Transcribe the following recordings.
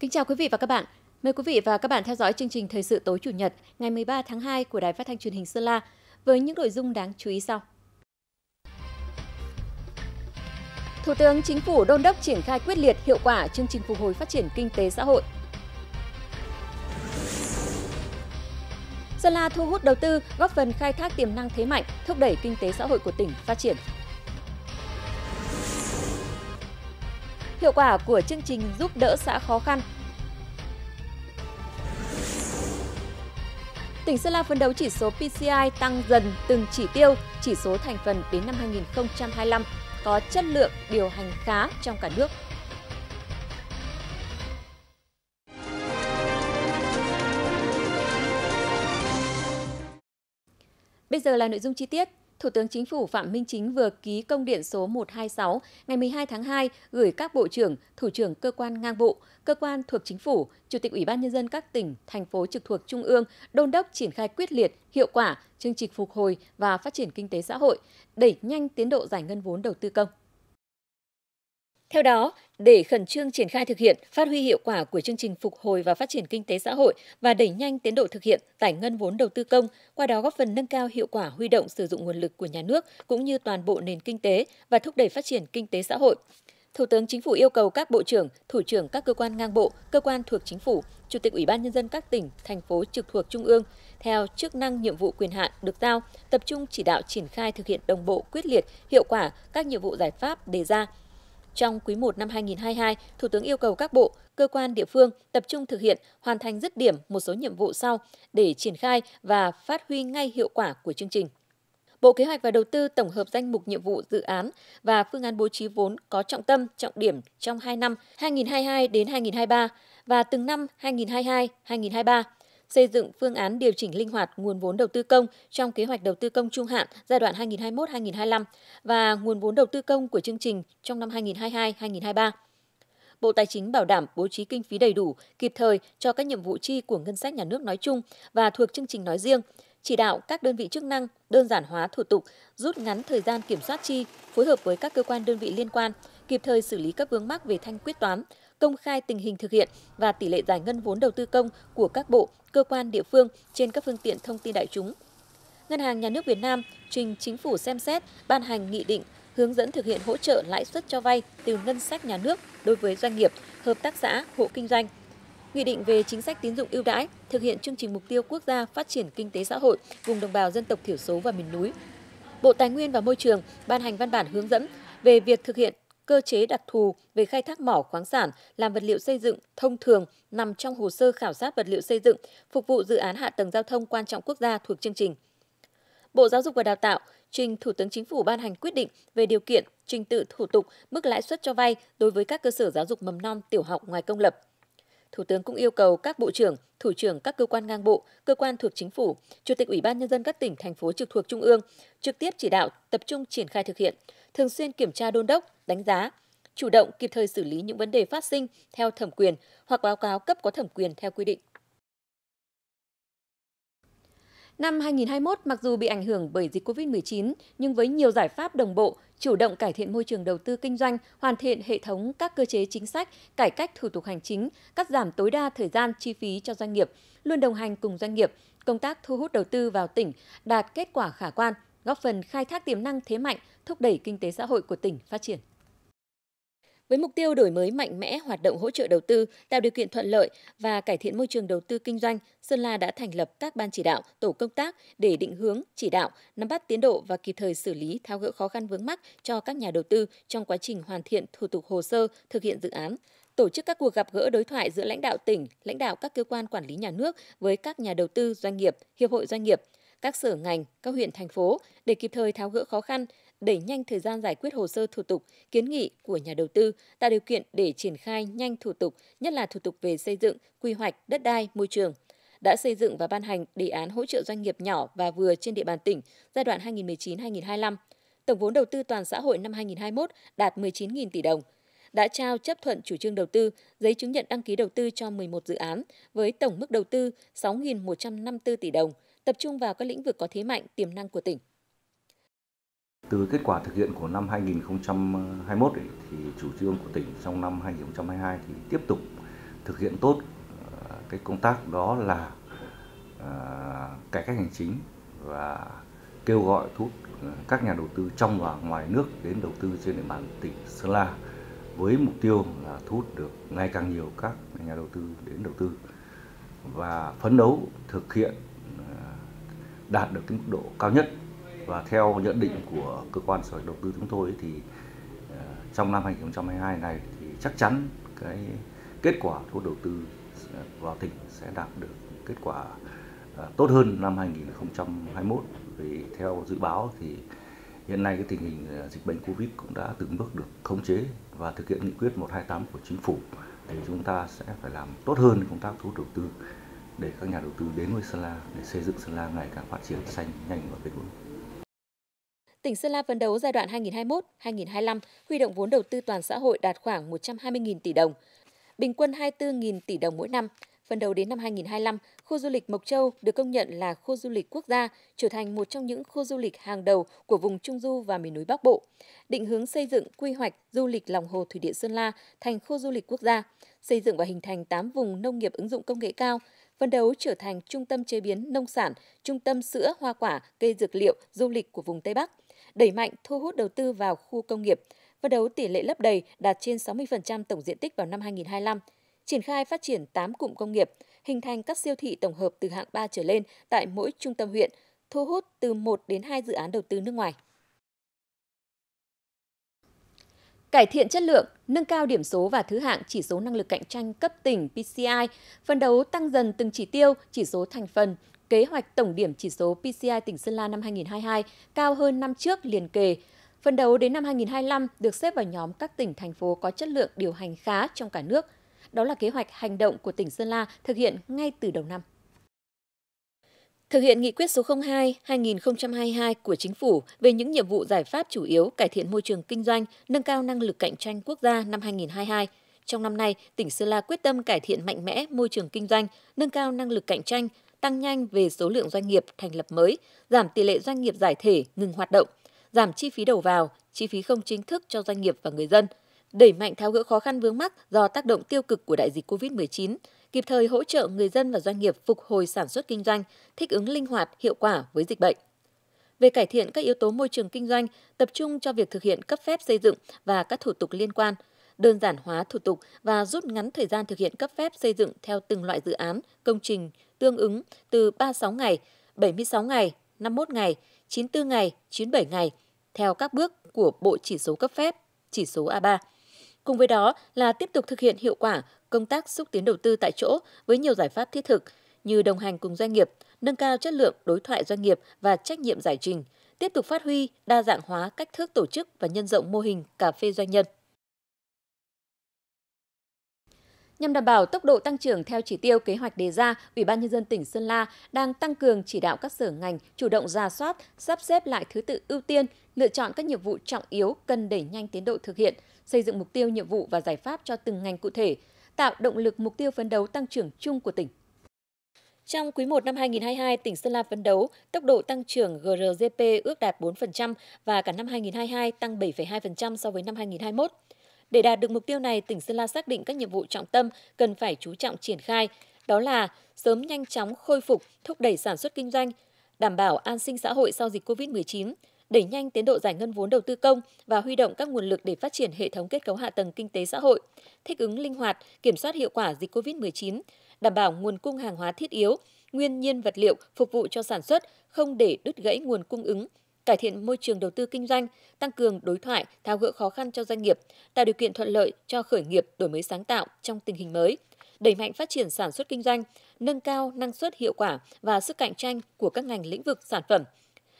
Kính chào quý vị và các bạn. Mời quý vị và các bạn theo dõi chương trình Thời sự tối chủ nhật ngày 13 tháng 2 của Đài Phát thanh Truyền hình Sơn La với những nội dung đáng chú ý sau. Thủ tướng Chính phủ đôn đốc triển khai quyết liệt hiệu quả chương trình phục hồi phát triển kinh tế xã hội. Sơn La thu hút đầu tư, góp phần khai thác tiềm năng thế mạnh, thúc đẩy kinh tế xã hội của tỉnh phát triển. hiệu quả của chương trình giúp đỡ xã khó khăn. Tỉnh Sơn La phấn đấu chỉ số PCI tăng dần từng chỉ tiêu, chỉ số thành phần đến năm 2025 có chất lượng điều hành khá trong cả nước. Bây giờ là nội dung chi tiết. Thủ tướng Chính phủ Phạm Minh Chính vừa ký công điện số 126 ngày 12 tháng 2 gửi các bộ trưởng, thủ trưởng cơ quan ngang bộ, cơ quan thuộc chính phủ, chủ tịch Ủy ban nhân dân các tỉnh, thành phố trực thuộc trung ương đôn đốc triển khai quyết liệt, hiệu quả chương trình phục hồi và phát triển kinh tế xã hội, đẩy nhanh tiến độ giải ngân vốn đầu tư công. Theo đó, để khẩn trương triển khai thực hiện, phát huy hiệu quả của chương trình phục hồi và phát triển kinh tế xã hội và đẩy nhanh tiến độ thực hiện giải ngân vốn đầu tư công, qua đó góp phần nâng cao hiệu quả huy động sử dụng nguồn lực của nhà nước cũng như toàn bộ nền kinh tế và thúc đẩy phát triển kinh tế xã hội. Thủ tướng Chính phủ yêu cầu các bộ trưởng, thủ trưởng các cơ quan ngang bộ, cơ quan thuộc chính phủ, chủ tịch Ủy ban nhân dân các tỉnh, thành phố trực thuộc trung ương theo chức năng nhiệm vụ quyền hạn được giao, tập trung chỉ đạo triển khai thực hiện đồng bộ quyết liệt, hiệu quả các nhiệm vụ giải pháp đề ra trong quý 1 năm 2022, Thủ tướng yêu cầu các bộ, cơ quan địa phương tập trung thực hiện, hoàn thành dứt điểm một số nhiệm vụ sau để triển khai và phát huy ngay hiệu quả của chương trình. Bộ Kế hoạch và Đầu tư tổng hợp danh mục nhiệm vụ dự án và phương án bố trí vốn có trọng tâm, trọng điểm trong 2 năm 2022 đến 2023 và từng năm 2022-2023 xây dựng phương án điều chỉnh linh hoạt nguồn vốn đầu tư công trong kế hoạch đầu tư công trung hạn giai đoạn 2021-2025 và nguồn vốn đầu tư công của chương trình trong năm 2022-2023. Bộ Tài chính bảo đảm bố trí kinh phí đầy đủ, kịp thời cho các nhiệm vụ chi của ngân sách nhà nước nói chung và thuộc chương trình nói riêng, chỉ đạo các đơn vị chức năng đơn giản hóa thủ tục, rút ngắn thời gian kiểm soát chi, phối hợp với các cơ quan đơn vị liên quan, kịp thời xử lý các vướng mắc về thanh quyết toán, công khai tình hình thực hiện và tỷ lệ giải ngân vốn đầu tư công của các bộ, cơ quan địa phương trên các phương tiện thông tin đại chúng. Ngân hàng Nhà nước Việt Nam trình chính phủ xem xét ban hành nghị định hướng dẫn thực hiện hỗ trợ lãi suất cho vay từ ngân sách nhà nước đối với doanh nghiệp, hợp tác xã, hộ kinh doanh. Nghị định về chính sách tín dụng ưu đãi thực hiện chương trình mục tiêu quốc gia phát triển kinh tế xã hội vùng đồng bào dân tộc thiểu số và miền núi. Bộ Tài nguyên và Môi trường ban hành văn bản hướng dẫn về việc thực hiện cơ chế đặc thù về khai thác mỏ khoáng sản làm vật liệu xây dựng thông thường nằm trong hồ sơ khảo sát vật liệu xây dựng phục vụ dự án hạ tầng giao thông quan trọng quốc gia thuộc chương trình. Bộ Giáo dục và Đào tạo trình Thủ tướng Chính phủ ban hành quyết định về điều kiện, trình tự thủ tục, mức lãi suất cho vay đối với các cơ sở giáo dục mầm non tiểu học ngoài công lập. Thủ tướng cũng yêu cầu các bộ trưởng, thủ trưởng các cơ quan ngang bộ, cơ quan thuộc chính phủ, chủ tịch Ủy ban nhân dân các tỉnh thành phố trực thuộc trung ương trực tiếp chỉ đạo tập trung triển khai thực hiện, thường xuyên kiểm tra đôn đốc, đánh giá, chủ động kịp thời xử lý những vấn đề phát sinh theo thẩm quyền hoặc báo cáo cấp có thẩm quyền theo quy định. Năm 2021, mặc dù bị ảnh hưởng bởi dịch COVID-19, nhưng với nhiều giải pháp đồng bộ, chủ động cải thiện môi trường đầu tư kinh doanh, hoàn thiện hệ thống các cơ chế chính sách, cải cách thủ tục hành chính, cắt giảm tối đa thời gian, chi phí cho doanh nghiệp, luôn đồng hành cùng doanh nghiệp, công tác thu hút đầu tư vào tỉnh đạt kết quả khả quan – góp phần khai thác tiềm năng thế mạnh, thúc đẩy kinh tế xã hội của tỉnh phát triển. Với mục tiêu đổi mới mạnh mẽ hoạt động hỗ trợ đầu tư, tạo điều kiện thuận lợi và cải thiện môi trường đầu tư kinh doanh, Sơn La đã thành lập các ban chỉ đạo, tổ công tác để định hướng, chỉ đạo, nắm bắt tiến độ và kịp thời xử lý tháo gỡ khó khăn vướng mắc cho các nhà đầu tư trong quá trình hoàn thiện thủ tục hồ sơ thực hiện dự án tổ chức các cuộc gặp gỡ đối thoại giữa lãnh đạo tỉnh, lãnh đạo các cơ quan quản lý nhà nước với các nhà đầu tư, doanh nghiệp, hiệp hội doanh nghiệp, các sở ngành, các huyện thành phố để kịp thời tháo gỡ khó khăn, đẩy nhanh thời gian giải quyết hồ sơ thủ tục, kiến nghị của nhà đầu tư, tạo điều kiện để triển khai nhanh thủ tục, nhất là thủ tục về xây dựng, quy hoạch, đất đai, môi trường đã xây dựng và ban hành đề án hỗ trợ doanh nghiệp nhỏ và vừa trên địa bàn tỉnh giai đoạn 2019-2025. Tổng vốn đầu tư toàn xã hội năm 2021 đạt 19.000 tỷ đồng, đã trao chấp thuận chủ trương đầu tư, giấy chứng nhận đăng ký đầu tư cho 11 dự án với tổng mức đầu tư 6.154 tỷ đồng, tập trung vào các lĩnh vực có thế mạnh, tiềm năng của tỉnh. Từ kết quả thực hiện của năm 2021 ấy, thì chủ trương của tỉnh trong năm 2022 thì tiếp tục thực hiện tốt ờ, cái công tác đó là ờ, cải cách hành chính và kêu gọi thu hút ờ, các nhà đầu tư trong và ngoài nước đến đầu tư trên địa bàn tỉnh Sơn La với mục tiêu là thu hút được ngày càng nhiều các nhà đầu tư đến đầu tư và phấn đấu thực hiện đạt được cái mức độ cao nhất và theo nhận định của cơ quan sở đầu tư chúng tôi thì ờ, trong năm 2022 này thì chắc chắn cái kết quả thu đầu tư ờ, vào tỉnh sẽ đạt được kết quả ờ, tốt hơn năm 2021 vì theo dự báo thì hiện nay cái tình hình dịch bệnh Covid cũng đã từng bước được khống chế và thực hiện nghị quyết 128 của chính phủ thì chúng ta sẽ phải làm tốt hơn công tác thu đầu tư để các nhà đầu tư đến với Sơn La để xây dựng Sơn La ngày càng phát triển xanh, nhanh và bền vững. Tỉnh Sơn La phấn đấu giai đoạn 2021-2025 huy động vốn đầu tư toàn xã hội đạt khoảng 120.000 tỷ đồng, bình quân 24.000 tỷ đồng mỗi năm. Phần đầu đến năm 2025, khu du lịch Mộc Châu được công nhận là khu du lịch quốc gia, trở thành một trong những khu du lịch hàng đầu của vùng Trung Du và miền núi Bắc Bộ. Định hướng xây dựng quy hoạch du lịch lòng hồ thủy điện Sơn La thành khu du lịch quốc gia, xây dựng và hình thành 8 vùng nông nghiệp ứng dụng công nghệ cao, phấn đấu trở thành trung tâm chế biến nông sản, trung tâm sữa, hoa quả, cây dược liệu, du lịch của vùng Tây Bắc, đẩy mạnh thu hút đầu tư vào khu công nghiệp, phấn đấu tỷ lệ lấp đầy đạt trên 60% tổng diện tích vào năm 2025, triển khai phát triển 8 cụm công nghiệp, hình thành các siêu thị tổng hợp từ hạng 3 trở lên tại mỗi trung tâm huyện, thu hút từ 1 đến 2 dự án đầu tư nước ngoài. cải thiện chất lượng, nâng cao điểm số và thứ hạng chỉ số năng lực cạnh tranh cấp tỉnh PCI, phấn đấu tăng dần từng chỉ tiêu, chỉ số thành phần, kế hoạch tổng điểm chỉ số PCI tỉnh Sơn La năm 2022 cao hơn năm trước liền kề, phấn đấu đến năm 2025 được xếp vào nhóm các tỉnh thành phố có chất lượng điều hành khá trong cả nước. Đó là kế hoạch hành động của tỉnh Sơn La thực hiện ngay từ đầu năm. Thực hiện nghị quyết số 02-2022 của Chính phủ về những nhiệm vụ giải pháp chủ yếu cải thiện môi trường kinh doanh, nâng cao năng lực cạnh tranh quốc gia năm 2022, trong năm nay, tỉnh Sơn La quyết tâm cải thiện mạnh mẽ môi trường kinh doanh, nâng cao năng lực cạnh tranh, tăng nhanh về số lượng doanh nghiệp thành lập mới, giảm tỷ lệ doanh nghiệp giải thể ngừng hoạt động, giảm chi phí đầu vào, chi phí không chính thức cho doanh nghiệp và người dân, đẩy mạnh tháo gỡ khó khăn vướng mắc do tác động tiêu cực của đại dịch COVID-19, kịp thời hỗ trợ người dân và doanh nghiệp phục hồi sản xuất kinh doanh, thích ứng linh hoạt, hiệu quả với dịch bệnh. Về cải thiện các yếu tố môi trường kinh doanh, tập trung cho việc thực hiện cấp phép xây dựng và các thủ tục liên quan, đơn giản hóa thủ tục và rút ngắn thời gian thực hiện cấp phép xây dựng theo từng loại dự án, công trình tương ứng từ 36 ngày, 76 ngày, 51 ngày, 94 ngày, 97 ngày theo các bước của bộ chỉ số cấp phép, chỉ số A3. Cùng với đó là tiếp tục thực hiện hiệu quả công tác xúc tiến đầu tư tại chỗ với nhiều giải pháp thiết thực như đồng hành cùng doanh nghiệp, nâng cao chất lượng đối thoại doanh nghiệp và trách nhiệm giải trình, tiếp tục phát huy đa dạng hóa cách thức tổ chức và nhân rộng mô hình cà phê doanh nhân. Nhằm đảm bảo tốc độ tăng trưởng theo chỉ tiêu kế hoạch đề ra, Ủy ban nhân dân tỉnh Sơn La đang tăng cường chỉ đạo các sở ngành chủ động ra soát, sắp xếp lại thứ tự ưu tiên, lựa chọn các nhiệm vụ trọng yếu cần đẩy nhanh tiến độ thực hiện, xây dựng mục tiêu, nhiệm vụ và giải pháp cho từng ngành cụ thể, tạo động lực mục tiêu phấn đấu tăng trưởng chung của tỉnh. Trong quý 1 năm 2022, tỉnh Sơn La phấn đấu tốc độ tăng trưởng GRGP ước đạt 4% và cả năm 2022 tăng 7,2% so với năm 2021. Để đạt được mục tiêu này, tỉnh Sơn La xác định các nhiệm vụ trọng tâm cần phải chú trọng triển khai, đó là sớm nhanh chóng khôi phục, thúc đẩy sản xuất kinh doanh, đảm bảo an sinh xã hội sau dịch COVID-19, đẩy nhanh tiến độ giải ngân vốn đầu tư công và huy động các nguồn lực để phát triển hệ thống kết cấu hạ tầng kinh tế xã hội, thích ứng linh hoạt, kiểm soát hiệu quả dịch COVID-19, đảm bảo nguồn cung hàng hóa thiết yếu, nguyên nhiên vật liệu phục vụ cho sản xuất, không để đứt gãy nguồn cung ứng, cải thiện môi trường đầu tư kinh doanh, tăng cường đối thoại, tháo gỡ khó khăn cho doanh nghiệp, tạo điều kiện thuận lợi cho khởi nghiệp, đổi mới sáng tạo trong tình hình mới, đẩy mạnh phát triển sản xuất kinh doanh, nâng cao năng suất hiệu quả và sức cạnh tranh của các ngành lĩnh vực sản phẩm,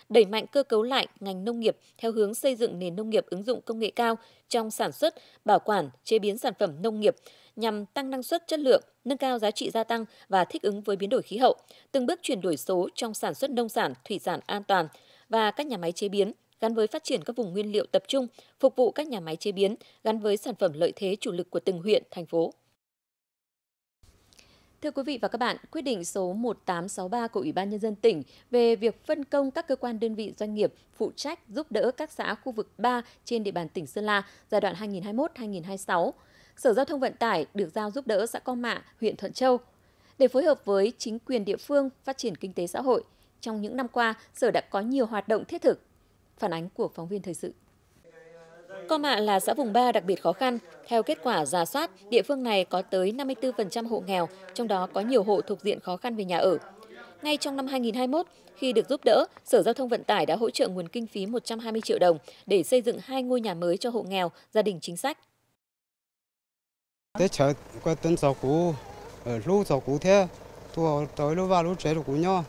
đẩy mạnh cơ cấu lại ngành nông nghiệp theo hướng xây dựng nền nông nghiệp ứng dụng công nghệ cao trong sản xuất, bảo quản, chế biến sản phẩm nông nghiệp nhằm tăng năng suất chất lượng, nâng cao giá trị gia tăng và thích ứng với biến đổi khí hậu, từng bước chuyển đổi số trong sản xuất nông sản, thủy sản an toàn và các nhà máy chế biến gắn với phát triển các vùng nguyên liệu tập trung, phục vụ các nhà máy chế biến gắn với sản phẩm lợi thế chủ lực của từng huyện, thành phố. Thưa quý vị và các bạn, quyết định số 1863 của Ủy ban Nhân dân tỉnh về việc phân công các cơ quan đơn vị doanh nghiệp phụ trách giúp đỡ các xã khu vực 3 trên địa bàn tỉnh Sơn La giai đoạn 2021-2026. Sở Giao thông Vận tải được giao giúp đỡ xã Con Mạ, huyện Thuận Châu để phối hợp với chính quyền địa phương phát triển kinh tế xã hội. Trong những năm qua, Sở đã có nhiều hoạt động thiết thực. Phản ánh của phóng viên thời sự. Co Mạ là xã vùng 3 đặc biệt khó khăn. Theo kết quả giả soát, địa phương này có tới 54% hộ nghèo, trong đó có nhiều hộ thuộc diện khó khăn về nhà ở. Ngay trong năm 2021, khi được giúp đỡ, Sở Giao thông Vận tải đã hỗ trợ nguồn kinh phí 120 triệu đồng để xây dựng hai ngôi nhà mới cho hộ nghèo, gia đình chính sách. Tết trời qua tân sáu cũ, lũ sáu cũ thế, tôi tới lũ ba lũ trẻ lũ cũ nhau,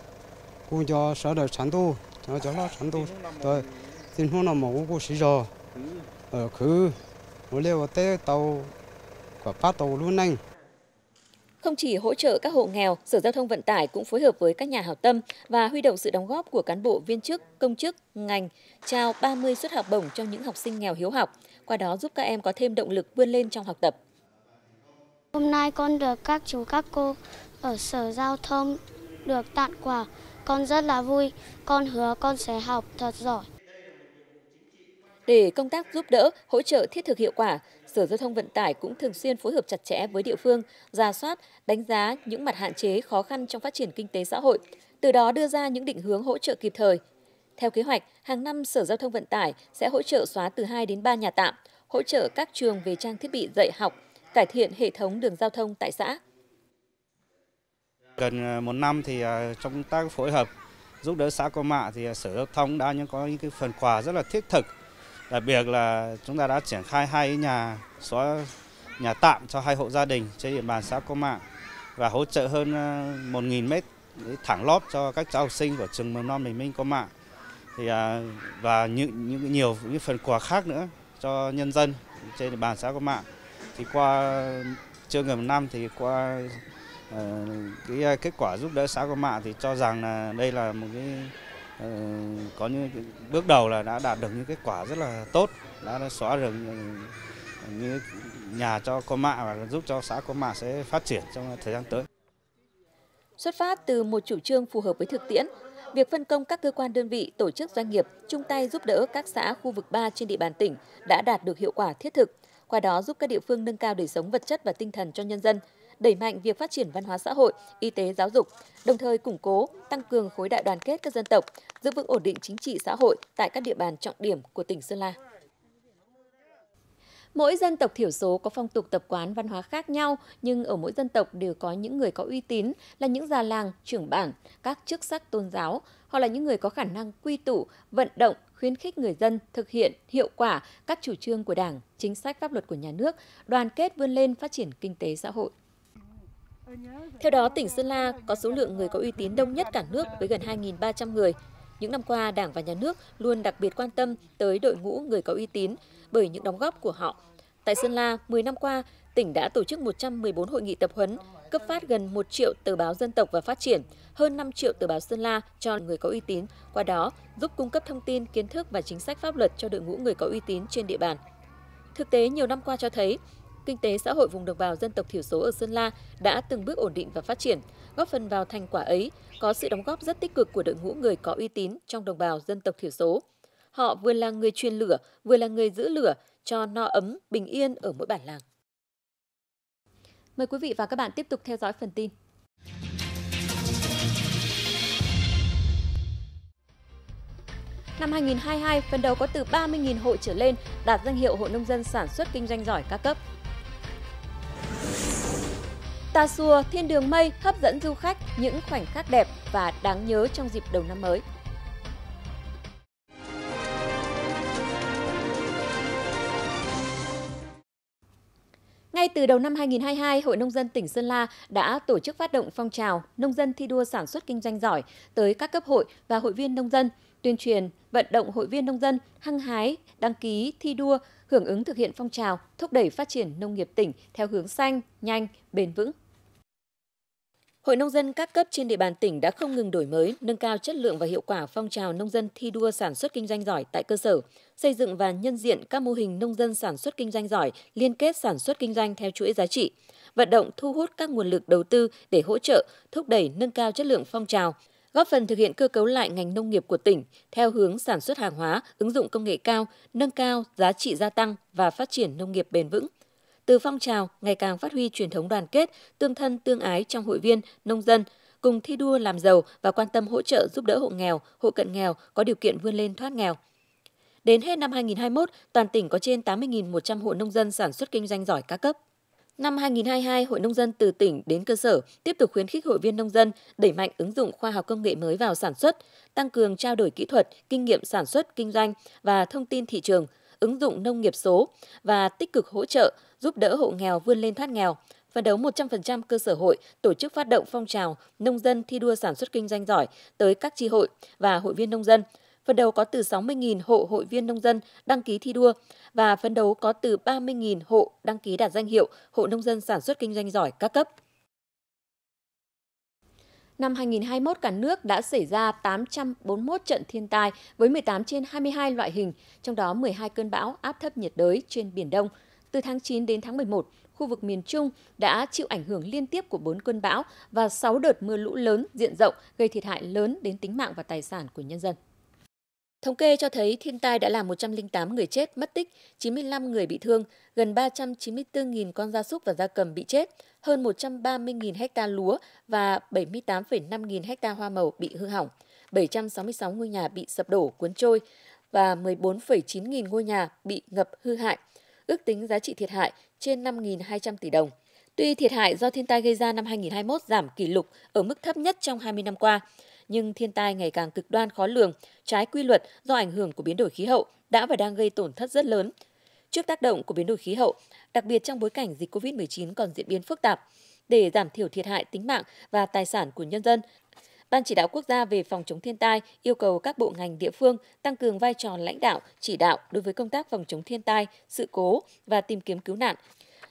cũ cho sở đời sản tu, cho cho nó sản tu, tôi xin hôn là mẫu của sĩ rồi ở ờ, khứ nó leo té tàu quả phát tàu luôn anh không chỉ hỗ trợ các hộ nghèo, Sở Giao thông Vận tải cũng phối hợp với các nhà hảo tâm và huy động sự đóng góp của cán bộ viên chức, công chức, ngành, trao 30 suất học bổng cho những học sinh nghèo hiếu học, qua đó giúp các em có thêm động lực vươn lên trong học tập. Hôm nay con được các chú các cô ở Sở Giao thông được tặng quà, con rất là vui, con hứa con sẽ học thật giỏi. Để công tác giúp đỡ, hỗ trợ thiết thực hiệu quả, Sở Giao thông Vận tải cũng thường xuyên phối hợp chặt chẽ với địa phương, ra soát, đánh giá những mặt hạn chế khó khăn trong phát triển kinh tế xã hội, từ đó đưa ra những định hướng hỗ trợ kịp thời. Theo kế hoạch, hàng năm Sở Giao thông Vận tải sẽ hỗ trợ xóa từ 2 đến 3 nhà tạm, hỗ trợ các trường về trang thiết bị dạy học, cải thiện hệ thống đường giao thông tại xã. Gần à, một năm thì à, trong công tác phối hợp giúp đỡ xã Cô Mạ thì à, Sở Giao thông đã những có những cái phần quà rất là thiết thực Đặc biệt là chúng ta đã triển khai hai nhà xóa nhà tạm cho hai hộ gia đình trên địa bàn xã Cô Mạng và hỗ trợ hơn 1.000 ờ, mét thẳng lót cho các cháu học sinh của trường mầm non Bình Minh Cô Mạng. thì à, và những, những nhiều những phần quà khác nữa cho nhân dân trên địa bàn xã Cô Mạng. thì qua trường mầm năm thì qua ờ, cái ờ, kết quả giúp đỡ xã Cô Mạng thì cho rằng là đây là một cái có những bước đầu là đã đạt được những kết quả rất là tốt đã, đã xóa rừng như nhà cho con mạ và giúp cho xã con mạ sẽ phát triển trong thời gian tới. Xuất phát từ một chủ trương phù hợp với thực tiễn, việc phân công các cơ quan đơn vị, tổ chức doanh nghiệp chung tay giúp đỡ các xã khu vực 3 trên địa bàn tỉnh đã đạt được hiệu quả thiết thực, qua đó giúp các địa phương nâng cao đời sống vật chất và tinh thần cho nhân dân, đẩy mạnh việc phát triển văn hóa xã hội, y tế giáo dục, đồng thời củng cố, tăng cường khối đại đoàn kết các dân tộc, giữ vững ổn định chính trị xã hội tại các địa bàn trọng điểm của tỉnh Sơn La. Mỗi dân tộc thiểu số có phong tục tập quán văn hóa khác nhau, nhưng ở mỗi dân tộc đều có những người có uy tín, là những già làng, trưởng bản, các chức sắc tôn giáo. hoặc là những người có khả năng quy tụ, vận động, khuyến khích người dân thực hiện hiệu quả các chủ trương của Đảng, chính sách pháp luật của nhà nước, đoàn kết vươn lên phát triển kinh tế xã hội. Theo đó, tỉnh Sơn La có số lượng người có uy tín đông nhất cả nước với gần 2.300 người. Những năm qua, Đảng và Nhà nước luôn đặc biệt quan tâm tới đội ngũ người có uy tín bởi những đóng góp của họ. Tại Sơn La, 10 năm qua, tỉnh đã tổ chức 114 hội nghị tập huấn, cấp phát gần 1 triệu tờ báo dân tộc và phát triển, hơn 5 triệu tờ báo Sơn La cho người có uy tín, qua đó giúp cung cấp thông tin, kiến thức và chính sách pháp luật cho đội ngũ người có uy tín trên địa bàn. Thực tế nhiều năm qua cho thấy, kinh tế xã hội vùng đồng bào dân tộc thiểu số ở Sơn La đã từng bước ổn định và phát triển. Góp phần vào thành quả ấy, có sự đóng góp rất tích cực của đội ngũ người có uy tín trong đồng bào dân tộc thiểu số. Họ vừa là người truyền lửa, vừa là người giữ lửa cho no ấm, bình yên ở mỗi bản làng. Mời quý vị và các bạn tiếp tục theo dõi phần tin. Năm 2022, phần đầu có từ 30.000 hộ trở lên đạt danh hiệu hộ nông dân sản xuất kinh doanh giỏi các cấp. Tà Xùa, thiên đường mây hấp dẫn du khách những khoảnh khắc đẹp và đáng nhớ trong dịp đầu năm mới. Ngay từ đầu năm 2022, Hội Nông dân tỉnh Sơn La đã tổ chức phát động phong trào Nông dân thi đua sản xuất kinh doanh giỏi tới các cấp hội và hội viên nông dân, tuyên truyền, vận động hội viên nông dân hăng hái, đăng ký, thi đua, hưởng ứng thực hiện phong trào, thúc đẩy phát triển nông nghiệp tỉnh theo hướng xanh, nhanh, bền vững. Hội nông dân các cấp trên địa bàn tỉnh đã không ngừng đổi mới, nâng cao chất lượng và hiệu quả phong trào nông dân thi đua sản xuất kinh doanh giỏi tại cơ sở, xây dựng và nhân diện các mô hình nông dân sản xuất kinh doanh giỏi, liên kết sản xuất kinh doanh theo chuỗi giá trị, vận động thu hút các nguồn lực đầu tư để hỗ trợ, thúc đẩy nâng cao chất lượng phong trào, góp phần thực hiện cơ cấu lại ngành nông nghiệp của tỉnh theo hướng sản xuất hàng hóa, ứng dụng công nghệ cao, nâng cao giá trị gia tăng và phát triển nông nghiệp bền vững từ phong trào ngày càng phát huy truyền thống đoàn kết, tương thân tương ái trong hội viên, nông dân, cùng thi đua làm giàu và quan tâm hỗ trợ giúp đỡ hộ nghèo, hộ cận nghèo có điều kiện vươn lên thoát nghèo. Đến hết năm 2021, toàn tỉnh có trên 80.100 hộ nông dân sản xuất kinh doanh giỏi các cấp. Năm 2022, Hội Nông dân từ tỉnh đến cơ sở tiếp tục khuyến khích hội viên nông dân đẩy mạnh ứng dụng khoa học công nghệ mới vào sản xuất, tăng cường trao đổi kỹ thuật, kinh nghiệm sản xuất, kinh doanh và thông tin thị trường, ứng dụng nông nghiệp số và tích cực hỗ trợ, giúp đỡ hộ nghèo vươn lên thoát nghèo, phấn đấu 100% cơ sở hội tổ chức phát động phong trào nông dân thi đua sản xuất kinh doanh giỏi tới các tri hội và hội viên nông dân. Phần đầu có từ 60.000 hộ hội viên nông dân đăng ký thi đua và phấn đấu có từ 30.000 hộ đăng ký đạt danh hiệu hộ nông dân sản xuất kinh doanh giỏi các cấp năm 2021 cả nước đã xảy ra 841 trận thiên tai với 18 trên 22 loại hình, trong đó 12 cơn bão áp thấp nhiệt đới trên Biển Đông. Từ tháng 9 đến tháng 11, khu vực miền Trung đã chịu ảnh hưởng liên tiếp của 4 cơn bão và 6 đợt mưa lũ lớn diện rộng gây thiệt hại lớn đến tính mạng và tài sản của nhân dân. Thống kê cho thấy thiên tai đã làm 108 người chết, mất tích, 95 người bị thương, gần 394.000 con gia súc và gia cầm bị chết, hơn 130.000 hecta lúa và 78,5 nghìn hecta hoa màu bị hư hỏng, 766 ngôi nhà bị sập đổ cuốn trôi và 14,9 nghìn ngôi nhà bị ngập hư hại. Ước tính giá trị thiệt hại trên 5.200 tỷ đồng. Tuy thiệt hại do thiên tai gây ra năm 2021 giảm kỷ lục ở mức thấp nhất trong 20 năm qua, nhưng thiên tai ngày càng cực đoan khó lường, trái quy luật do ảnh hưởng của biến đổi khí hậu đã và đang gây tổn thất rất lớn. Trước tác động của biến đổi khí hậu, đặc biệt trong bối cảnh dịch COVID-19 còn diễn biến phức tạp, để giảm thiểu thiệt hại tính mạng và tài sản của nhân dân, Ban chỉ đạo quốc gia về phòng chống thiên tai yêu cầu các bộ ngành địa phương tăng cường vai trò lãnh đạo, chỉ đạo đối với công tác phòng chống thiên tai, sự cố và tìm kiếm cứu nạn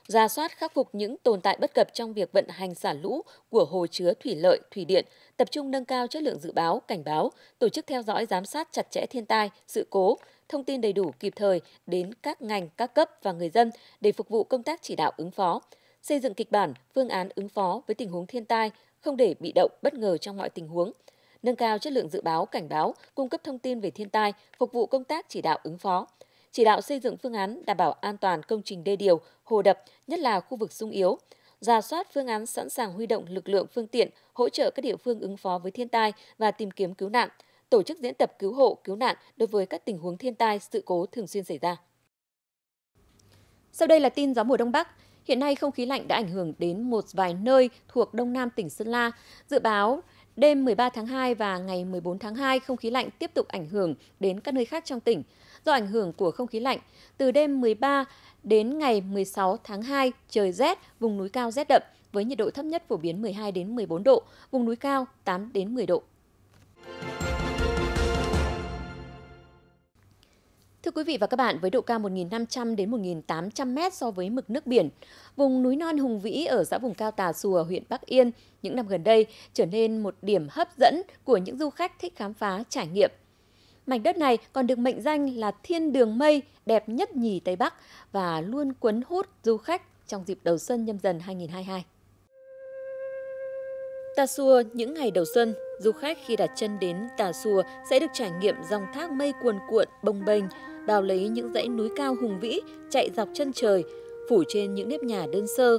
ra soát khắc phục những tồn tại bất cập trong việc vận hành xả lũ của hồ chứa thủy lợi, thủy điện, tập trung nâng cao chất lượng dự báo, cảnh báo, tổ chức theo dõi giám sát chặt chẽ thiên tai, sự cố, thông tin đầy đủ kịp thời đến các ngành, các cấp và người dân để phục vụ công tác chỉ đạo ứng phó, xây dựng kịch bản, phương án ứng phó với tình huống thiên tai, không để bị động bất ngờ trong mọi tình huống nâng cao chất lượng dự báo cảnh báo cung cấp thông tin về thiên tai phục vụ công tác chỉ đạo ứng phó chỉ đạo xây dựng phương án đảm bảo an toàn công trình đê điều, hồ đập, nhất là khu vực sung yếu, ra soát phương án sẵn sàng huy động lực lượng phương tiện hỗ trợ các địa phương ứng phó với thiên tai và tìm kiếm cứu nạn, tổ chức diễn tập cứu hộ, cứu nạn đối với các tình huống thiên tai, sự cố thường xuyên xảy ra. Sau đây là tin gió mùa Đông Bắc. Hiện nay không khí lạnh đã ảnh hưởng đến một vài nơi thuộc Đông Nam tỉnh Sơn La. Dự báo đêm 13 tháng 2 và ngày 14 tháng 2 không khí lạnh tiếp tục ảnh hưởng đến các nơi khác trong tỉnh do ảnh hưởng của không khí lạnh. Từ đêm 13 đến ngày 16 tháng 2, trời rét, vùng núi cao rét đậm với nhiệt độ thấp nhất phổ biến 12 đến 14 độ, vùng núi cao 8 đến 10 độ. Thưa quý vị và các bạn, với độ cao 1.500 đến 1.800 mét so với mực nước biển, vùng núi non Hùng Vĩ ở xã vùng cao Tà Sùa, huyện Bắc Yên những năm gần đây trở nên một điểm hấp dẫn của những du khách thích khám phá, trải nghiệm – Mảnh đất này còn được mệnh danh là thiên đường mây đẹp nhất nhì Tây Bắc và luôn cuốn hút du khách trong dịp đầu xuân nhâm dần 2022. Tà Xùa những ngày đầu xuân, du khách khi đặt chân đến Tà Xùa sẽ được trải nghiệm dòng thác mây cuồn cuộn bồng bềnh, đào lấy những dãy núi cao hùng vĩ chạy dọc chân trời, phủ trên những nếp nhà đơn sơ.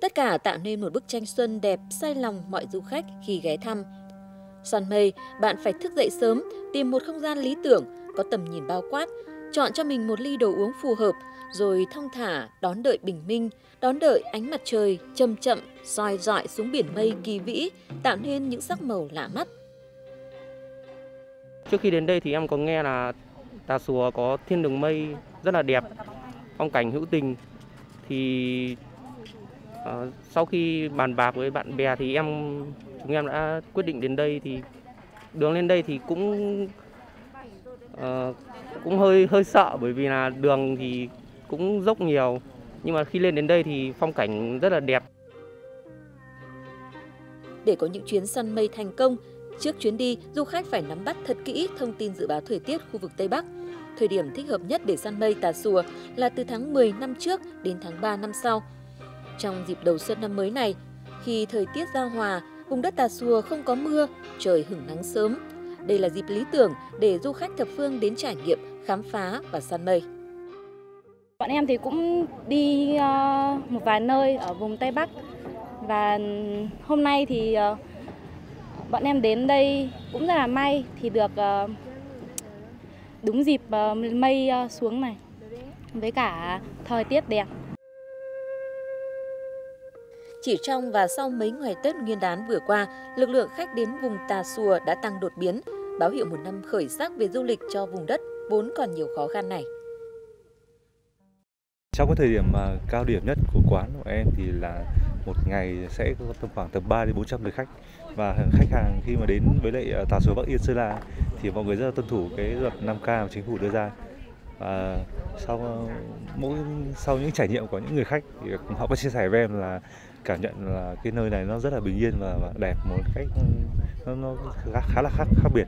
Tất cả tạo nên một bức tranh xuân đẹp say lòng mọi du khách khi ghé thăm. Săn mây, bạn phải thức dậy sớm, tìm một không gian lý tưởng, có tầm nhìn bao quát, chọn cho mình một ly đồ uống phù hợp, rồi thong thả đón đợi bình minh, đón đợi ánh mặt trời chậm chậm soi dọi xuống biển mây kỳ vĩ, tạo nên những sắc màu lạ mắt. Trước khi đến đây thì em có nghe là Tà Xùa có thiên đường mây rất là đẹp, phong cảnh hữu tình. Thì uh, sau khi bàn bạc với bạn bè thì em chúng em đã quyết định đến đây thì đường lên đây thì cũng uh, cũng hơi hơi sợ bởi vì là đường thì cũng dốc nhiều nhưng mà khi lên đến đây thì phong cảnh rất là đẹp. Để có những chuyến săn mây thành công, trước chuyến đi du khách phải nắm bắt thật kỹ thông tin dự báo thời tiết khu vực Tây Bắc. Thời điểm thích hợp nhất để săn mây tà sùa là từ tháng 10 năm trước đến tháng 3 năm sau. Trong dịp đầu xuân năm mới này, khi thời tiết giao hòa Vùng đất Tà Xùa không có mưa, trời hửng nắng sớm. Đây là dịp lý tưởng để du khách thập phương đến trải nghiệm, khám phá và săn mây. Bọn em thì cũng đi ờ, một vài nơi ở vùng Tây Bắc và hôm nay thì ờ, bọn em đến đây cũng rất là may thì được ờ, đúng dịp mây xuống này với cả thời tiết đẹp chỉ trong và sau mấy ngày Tết Nguyên đán vừa qua, lực lượng khách đến vùng Tà Xùa đã tăng đột biến, báo hiệu một năm khởi sắc về du lịch cho vùng đất vốn còn nhiều khó khăn này. Trong cái thời điểm mà cao điểm nhất của quán của em thì là một ngày sẽ có tầm khoảng tầm 3 đến 400 lượt khách và khách hàng khi mà đến với lại à, Tà Xùa Bắc Yên Sơn La thì mọi người rất là tuân thủ cái luật 5K mà chính phủ đưa ra và sau à, mỗi sau những trải nghiệm của những người khách thì họ có chia sẻ với em là cảm nhận là cái nơi này nó rất là bình yên và, đẹp một cách ừ, nó, nó khá, khá là khác khác biệt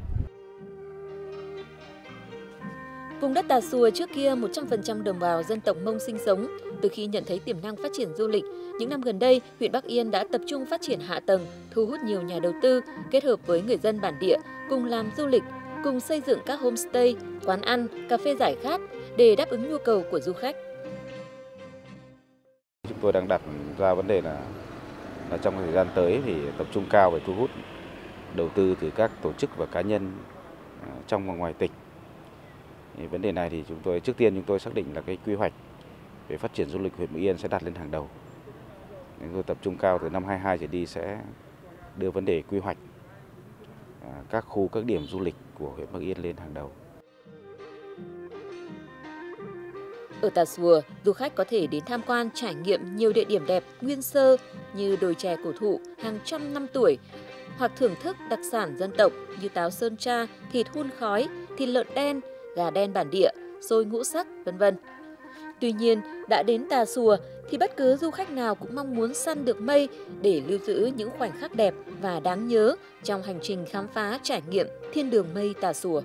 Vùng đất Tà Xùa trước kia 100% đồng bào dân tộc Mông sinh sống. Từ khi nhận thấy tiềm năng phát triển du lịch, những năm gần đây, huyện Bắc Yên đã tập trung phát triển hạ tầng, thu hút nhiều nhà đầu tư, kết hợp với người dân bản địa, cùng làm du lịch, cùng xây dựng các homestay, quán ăn, cà phê giải khát để đáp ứng nhu cầu của du khách. Chúng tôi đang đặt ra vấn đề là, là trong thời gian tới thì tập trung cao về thu hút đầu tư từ các tổ chức và cá nhân à, trong và ngoài tỉnh. Thì vấn đề này thì chúng tôi trước tiên chúng tôi xác định là cái quy hoạch về phát triển du lịch huyện Mỹ Yên sẽ đặt lên hàng đầu. Chúng tôi tập trung cao từ năm 22 trở đi sẽ đưa vấn đề quy hoạch à, các khu các điểm du lịch của huyện Bắc Yên lên hàng đầu. Ở Tà Xùa, du khách có thể đến tham quan trải nghiệm nhiều địa điểm đẹp nguyên sơ như đồi chè cổ thụ hàng trăm năm tuổi, hoặc thưởng thức đặc sản dân tộc như táo sơn tra, thịt hun khói, thịt lợn đen, gà đen bản địa, xôi ngũ sắc, vân vân. Tuy nhiên, đã đến Tà Xùa thì bất cứ du khách nào cũng mong muốn săn được mây để lưu giữ những khoảnh khắc đẹp và đáng nhớ trong hành trình khám phá trải nghiệm thiên đường mây Tà Xùa.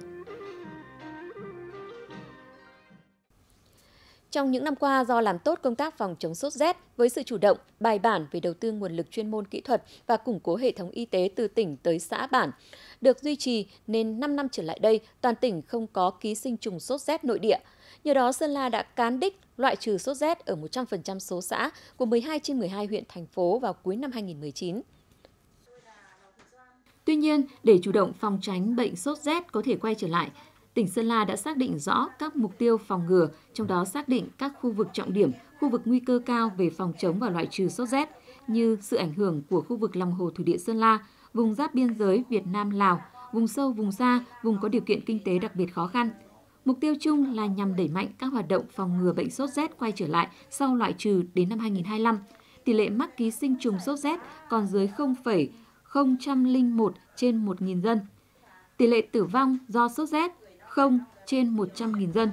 Trong những năm qua, do làm tốt công tác phòng chống sốt rét với sự chủ động, bài bản về đầu tư nguồn lực chuyên môn kỹ thuật và củng cố hệ thống y tế từ tỉnh tới xã bản, được duy trì nên 5 năm trở lại đây, toàn tỉnh không có ký sinh trùng sốt rét nội địa. Nhờ đó, Sơn La đã cán đích loại trừ sốt rét ở 100% số xã của 12 trên 12 huyện thành phố vào cuối năm 2019. Tuy nhiên, để chủ động phòng tránh bệnh sốt rét có thể quay trở lại, tỉnh Sơn La đã xác định rõ các mục tiêu phòng ngừa, trong đó xác định các khu vực trọng điểm, khu vực nguy cơ cao về phòng chống và loại trừ sốt rét như sự ảnh hưởng của khu vực lòng hồ thủy điện Sơn La, vùng giáp biên giới Việt Nam Lào, vùng sâu vùng xa, vùng có điều kiện kinh tế đặc biệt khó khăn. Mục tiêu chung là nhằm đẩy mạnh các hoạt động phòng ngừa bệnh sốt rét quay trở lại sau loại trừ đến năm 2025. Tỷ lệ mắc ký sinh trùng sốt rét còn dưới 0,001 trên 1.000 dân. Tỷ lệ tử vong do sốt rét 0 trên 100.000 dân.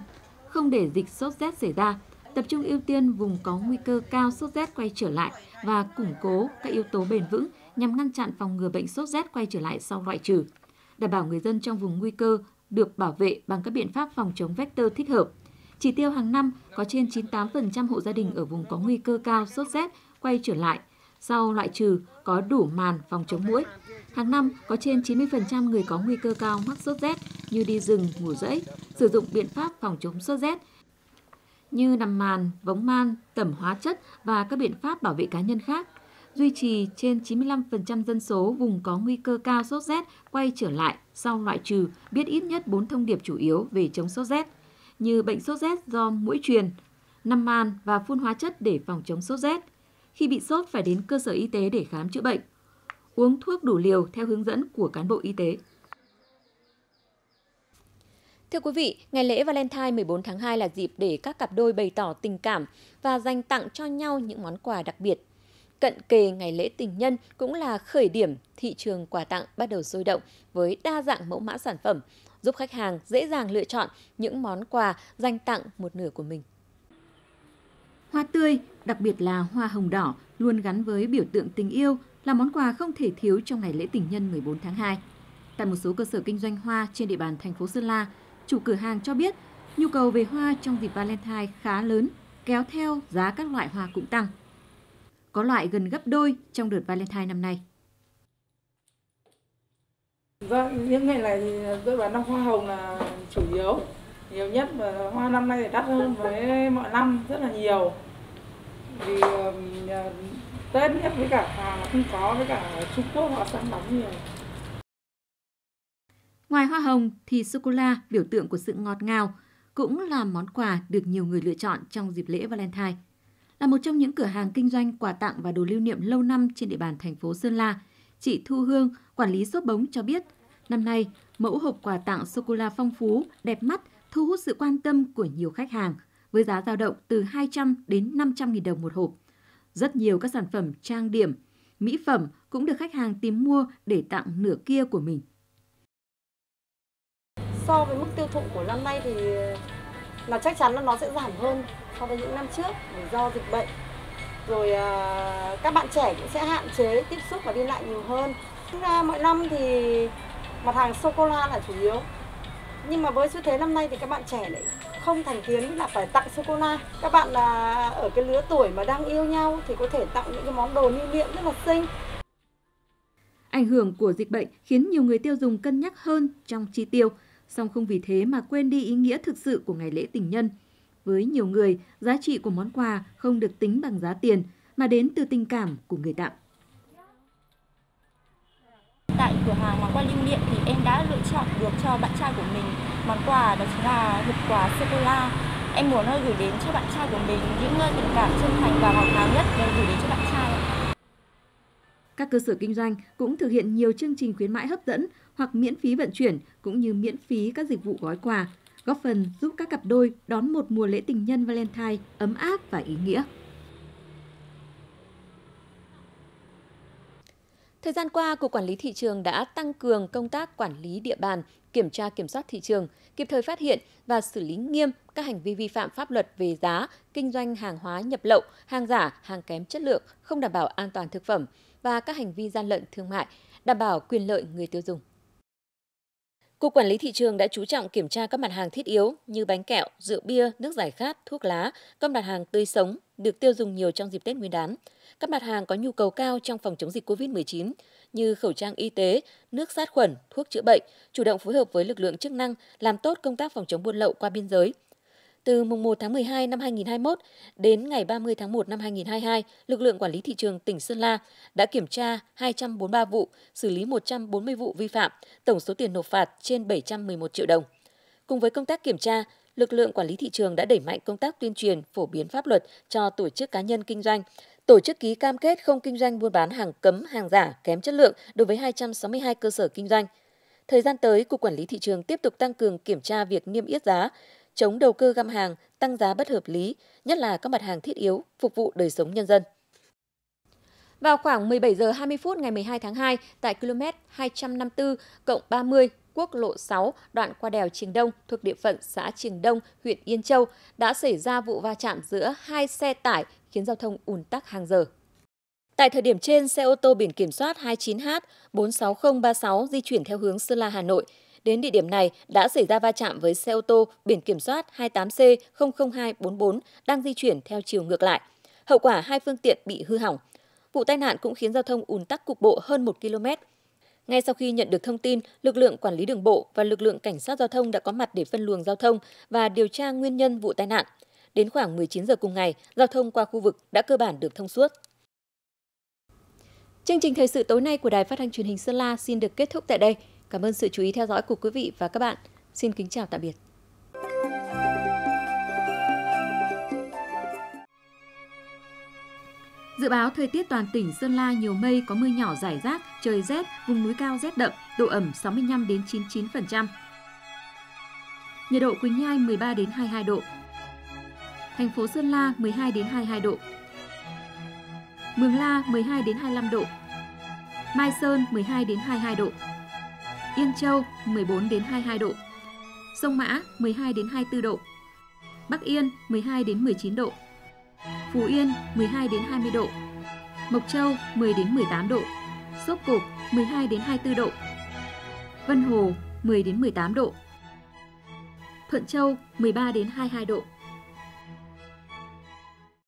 Không để dịch sốt rét xảy ra, tập trung ưu tiên vùng có nguy cơ cao sốt rét quay trở lại và củng cố các yếu tố bền vững nhằm ngăn chặn phòng ngừa bệnh sốt rét quay trở lại sau loại trừ. Đảm bảo người dân trong vùng nguy cơ được bảo vệ bằng các biện pháp phòng chống vector thích hợp. Chỉ tiêu hàng năm có trên 98% hộ gia đình ở vùng có nguy cơ cao sốt rét quay trở lại sau loại trừ có đủ màn phòng chống muỗi Hàng năm có trên 90% người có nguy cơ cao mắc sốt rét như đi rừng, ngủ rẫy, sử dụng biện pháp phòng chống sốt rét như nằm màn, vống man, tẩm hóa chất và các biện pháp bảo vệ cá nhân khác. Duy trì trên 95% dân số vùng có nguy cơ cao sốt rét quay trở lại sau loại trừ biết ít nhất 4 thông điệp chủ yếu về chống sốt rét như bệnh sốt rét do mũi truyền, nằm màn và phun hóa chất để phòng chống sốt rét. Khi bị sốt phải đến cơ sở y tế để khám chữa bệnh uống thuốc đủ liều theo hướng dẫn của cán bộ y tế. Thưa quý vị, ngày lễ Valentine 14 tháng 2 là dịp để các cặp đôi bày tỏ tình cảm và dành tặng cho nhau những món quà đặc biệt. Cận kề ngày lễ tình nhân cũng là khởi điểm thị trường quà tặng bắt đầu sôi động với đa dạng mẫu mã sản phẩm, giúp khách hàng dễ dàng lựa chọn những món quà dành tặng một nửa của mình. Hoa tươi, đặc biệt là hoa hồng đỏ, luôn gắn với biểu tượng tình yêu, là món quà không thể thiếu trong ngày lễ tình nhân 14 tháng 2. Tại một số cơ sở kinh doanh hoa trên địa bàn thành phố Sơn La, chủ cửa hàng cho biết nhu cầu về hoa trong dịp Valentine khá lớn, kéo theo giá các loại hoa cũng tăng. Có loại gần gấp đôi trong đợt Valentine năm nay. Vâng, những ngày này thì tôi bán hoa hồng là chủ yếu, nhiều nhất và hoa năm nay thì đắt hơn với mọi năm rất là nhiều. Vì ờ, tết nhất với cả hàng không có với cả trung quốc họ săn bóng nhiều Ngoài hoa hồng thì sô-cô-la, biểu tượng của sự ngọt ngào, cũng là món quà được nhiều người lựa chọn trong dịp lễ Valentine. Là một trong những cửa hàng kinh doanh quà tặng và đồ lưu niệm lâu năm trên địa bàn thành phố Sơn La, chị Thu Hương, quản lý shop bóng cho biết, năm nay mẫu hộp quà tặng sô-cô-la phong phú, đẹp mắt, thu hút sự quan tâm của nhiều khách hàng với giá dao động từ 200 đến 500 nghìn đồng một hộp. Rất nhiều các sản phẩm trang điểm, mỹ phẩm cũng được khách hàng tìm mua để tặng nửa kia của mình. So với mức tiêu thụ của năm nay thì là chắc chắn là nó sẽ giảm hơn so với những năm trước do dịch bệnh. Rồi à, các bạn trẻ cũng sẽ hạn chế tiếp xúc và đi lại nhiều hơn. Thực mỗi năm thì mặt hàng sô cô la là chủ yếu. Nhưng mà với xu thế năm nay thì các bạn trẻ lại không thành kiến là phải tặng sô cô la các bạn là ở cái lứa tuổi mà đang yêu nhau thì có thể tặng những cái món đồ lưu niệm rất là xinh Ảnh hưởng của dịch bệnh khiến nhiều người tiêu dùng cân nhắc hơn trong chi tiêu, song không vì thế mà quên đi ý nghĩa thực sự của ngày lễ tình nhân. Với nhiều người, giá trị của món quà không được tính bằng giá tiền mà đến từ tình cảm của người tặng. Tại cửa hàng mà qua lưu niệm thì em đã lựa chọn được cho bạn trai của mình món quà đó chính là hộp quà sô-cô-la em muốn ờ, gửi đến cho bạn trai của mình những ờ, tình cảm chân thành và ngọt ngào nhất để ờ, gửi đến cho bạn trai các cơ sở kinh doanh cũng thực hiện nhiều chương trình khuyến mãi hấp dẫn hoặc miễn phí vận chuyển cũng như miễn phí các dịch vụ gói quà, góp phần giúp các cặp đôi đón một mùa lễ tình nhân Valentine ấm áp và ý nghĩa. Thời gian qua, Cục Quản lý Thị trường đã tăng cường công tác quản lý địa bàn kiểm tra kiểm soát thị trường, kịp thời phát hiện và xử lý nghiêm các hành vi vi phạm pháp luật về giá, kinh doanh hàng hóa nhập lậu, hàng giả, hàng kém chất lượng, không đảm bảo an toàn thực phẩm và các hành vi gian lận thương mại, đảm bảo quyền lợi người tiêu dùng. Cục Quản lý Thị trường đã chú trọng kiểm tra các mặt hàng thiết yếu như bánh kẹo, rượu bia, nước giải khát, thuốc lá, các mặt hàng tươi sống được tiêu dùng nhiều trong dịp Tết Nguyên đán. Các mặt hàng có nhu cầu cao trong phòng chống dịch COVID-19 như khẩu trang y tế, nước sát khuẩn, thuốc chữa bệnh, chủ động phối hợp với lực lượng chức năng làm tốt công tác phòng chống buôn lậu qua biên giới, từ mùng 1 tháng 12 năm 2021 đến ngày 30 tháng 1 năm 2022, lực lượng quản lý thị trường tỉnh Sơn La đã kiểm tra 243 vụ, xử lý 140 vụ vi phạm, tổng số tiền nộp phạt trên 711 triệu đồng. Cùng với công tác kiểm tra, lực lượng quản lý thị trường đã đẩy mạnh công tác tuyên truyền, phổ biến pháp luật cho tổ chức cá nhân kinh doanh, tổ chức ký cam kết không kinh doanh buôn bán hàng cấm, hàng giả, kém chất lượng đối với 262 cơ sở kinh doanh. Thời gian tới, Cục Quản lý Thị trường tiếp tục tăng cường kiểm tra việc niêm yết giá, chống đầu cơ găm hàng, tăng giá bất hợp lý, nhất là các mặt hàng thiết yếu phục vụ đời sống nhân dân. Vào khoảng 17 giờ 20 phút ngày 12 tháng 2 tại km 254 cộng 30 quốc lộ 6 đoạn qua đèo Triềng Đông thuộc địa phận xã Triềng Đông, huyện Yên Châu đã xảy ra vụ va chạm giữa hai xe tải khiến giao thông ùn tắc hàng giờ. Tại thời điểm trên, xe ô tô biển kiểm soát 29H 46036 di chuyển theo hướng Sơn La Hà Nội Đến địa điểm này đã xảy ra va chạm với xe ô tô biển kiểm soát 28C00244 đang di chuyển theo chiều ngược lại. Hậu quả hai phương tiện bị hư hỏng. Vụ tai nạn cũng khiến giao thông ùn tắc cục bộ hơn 1 km. Ngay sau khi nhận được thông tin, lực lượng quản lý đường bộ và lực lượng cảnh sát giao thông đã có mặt để phân luồng giao thông và điều tra nguyên nhân vụ tai nạn. Đến khoảng 19 giờ cùng ngày, giao thông qua khu vực đã cơ bản được thông suốt. Chương trình thời sự tối nay của Đài Phát thanh Truyền hình Sơn La xin được kết thúc tại đây. Cảm ơn sự chú ý theo dõi của quý vị và các bạn. Xin kính chào tạm biệt. Dự báo thời tiết toàn tỉnh Sơn La nhiều mây, có mưa nhỏ rải rác, trời rét, vùng núi cao rét đậm, độ ẩm 65 đến 99%. Nhiệt độ Quỳnh Nhai 13 đến 22 độ. Thành phố Sơn La 12 đến 22 độ. Mường La 12 đến 25 độ. Mai Sơn 12 đến 22 độ. Yên Châu 14 đến 22 độ, Sông Mã 12 đến 24 độ, Bắc Yên 12 đến 19 độ, Phú Yên 12 đến 20 độ, Mộc Châu 10 đến 18 độ, Sốp Cục 12 đến 24 độ, Vân Hồ 10 đến 18 độ, Thuận Châu 13 đến 22 độ.